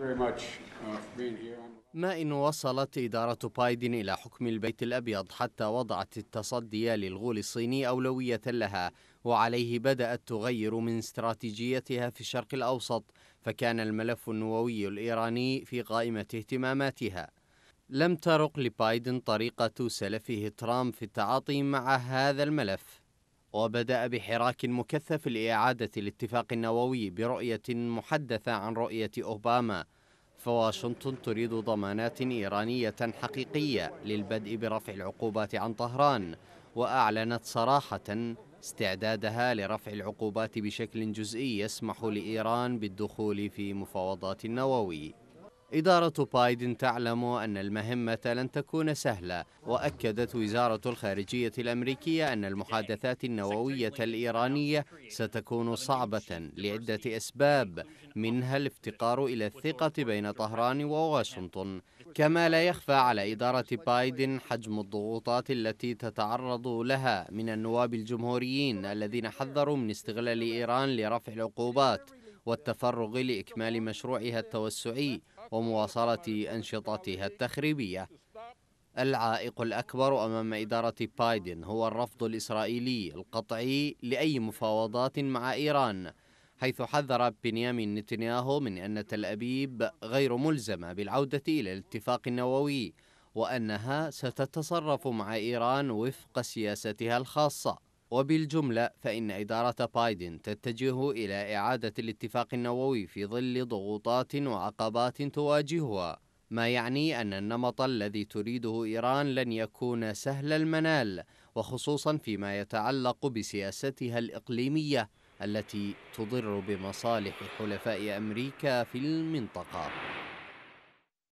Uh, ما إن وصلت إدارة بايدن إلى حكم البيت الأبيض حتى وضعت التصدي للغول الصيني أولوية لها وعليه بدأت تغير من استراتيجيتها في الشرق الأوسط فكان الملف النووي الإيراني في قائمة اهتماماتها لم ترق لبايدن طريقة سلفه ترامب في التعاطي مع هذا الملف وبدأ بحراك مكثف لإعادة الاتفاق النووي برؤية محدثة عن رؤية أوباما فواشنطن تريد ضمانات إيرانية حقيقية للبدء برفع العقوبات عن طهران وأعلنت صراحة استعدادها لرفع العقوبات بشكل جزئي يسمح لإيران بالدخول في مفاوضات النووي إدارة بايدن تعلم أن المهمة لن تكون سهلة وأكدت وزارة الخارجية الأمريكية أن المحادثات النووية الإيرانية ستكون صعبة لعدة أسباب منها الافتقار إلى الثقة بين طهران وواشنطن كما لا يخفى على إدارة بايدن حجم الضغوطات التي تتعرض لها من النواب الجمهوريين الذين حذروا من استغلال إيران لرفع العقوبات والتفرغ لإكمال مشروعها التوسعي ومواصلة أنشطتها التخريبية العائق الأكبر أمام إدارة بايدن هو الرفض الإسرائيلي القطعي لأي مفاوضات مع إيران حيث حذر بنيامين نتنياهو من أن تل أبيب غير ملزمة بالعودة إلى الاتفاق النووي وأنها ستتصرف مع إيران وفق سياستها الخاصة وبالجملة فإن إدارة بايدن تتجه إلى إعادة الاتفاق النووي في ظل ضغوطات وعقبات تواجهها، ما يعني أن النمط الذي تريده إيران لن يكون سهل المنال، وخصوصا فيما يتعلق بسياستها الإقليمية التي تضر بمصالح حلفاء أمريكا في المنطقة.